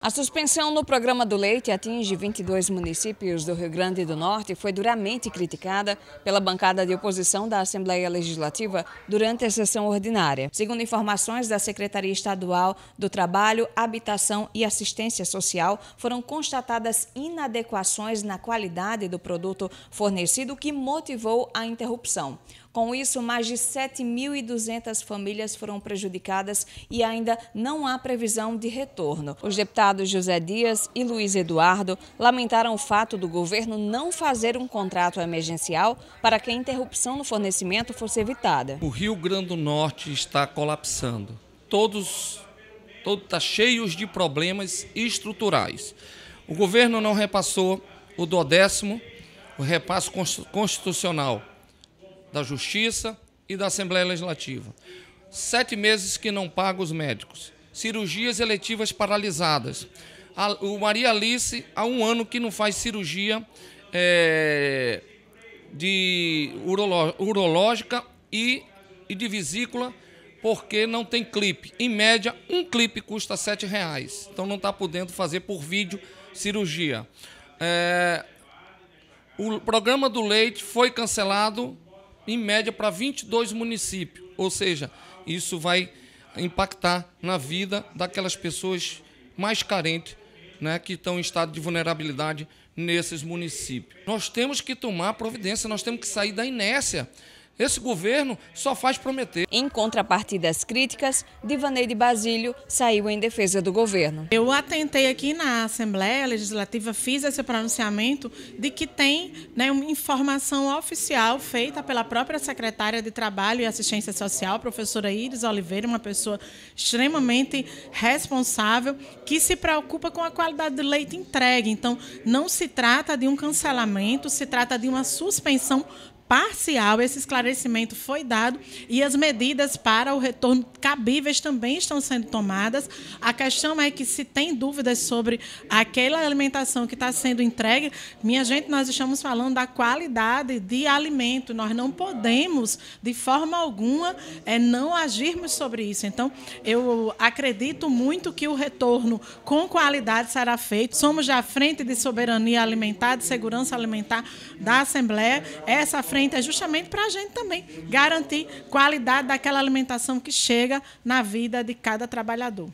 A suspensão no programa do leite atinge 22 municípios do Rio Grande do Norte e foi duramente criticada pela bancada de oposição da Assembleia Legislativa durante a sessão ordinária. Segundo informações da Secretaria Estadual do Trabalho, Habitação e Assistência Social, foram constatadas inadequações na qualidade do produto fornecido que motivou a interrupção. Com isso, mais de 7.200 famílias foram prejudicadas e ainda não há previsão de retorno. Os deputados José Dias e Luiz Eduardo lamentaram o fato do governo não fazer um contrato emergencial para que a interrupção no fornecimento fosse evitada. O Rio Grande do Norte está colapsando. Todos todo está cheio de problemas estruturais. O governo não repassou o décimo, o repasso constitucional da Justiça e da Assembleia Legislativa. Sete meses que não paga os médicos. Cirurgias eletivas paralisadas. A, o Maria Alice, há um ano que não faz cirurgia é, de uroló, urológica e, e de vesícula porque não tem clipe. Em média, um clipe custa R$ 7,00. Então não está podendo fazer por vídeo cirurgia. É, o programa do leite foi cancelado em média, para 22 municípios. Ou seja, isso vai impactar na vida daquelas pessoas mais carentes né, que estão em estado de vulnerabilidade nesses municípios. Nós temos que tomar providência, nós temos que sair da inércia. Esse governo só faz prometer. Em contrapartida às críticas, Divaneide Basílio saiu em defesa do governo. Eu atentei aqui na Assembleia Legislativa, fiz esse pronunciamento de que tem né, uma informação oficial feita pela própria secretária de Trabalho e Assistência Social, professora Iris Oliveira, uma pessoa extremamente responsável, que se preocupa com a qualidade do leite entregue. Então, não se trata de um cancelamento, se trata de uma suspensão parcial. Esse esclarecimento esclarecimento foi dado e as medidas para o retorno cabíveis também estão sendo tomadas. A questão é que se tem dúvidas sobre aquela alimentação que está sendo entregue, minha gente, nós estamos falando da qualidade de alimento. Nós não podemos, de forma alguma, é, não agirmos sobre isso. Então, eu acredito muito que o retorno com qualidade será feito. Somos já a frente de soberania alimentar, de segurança alimentar da Assembleia. Essa frente é justamente para a gente também garantir qualidade daquela alimentação que chega na vida de cada trabalhador.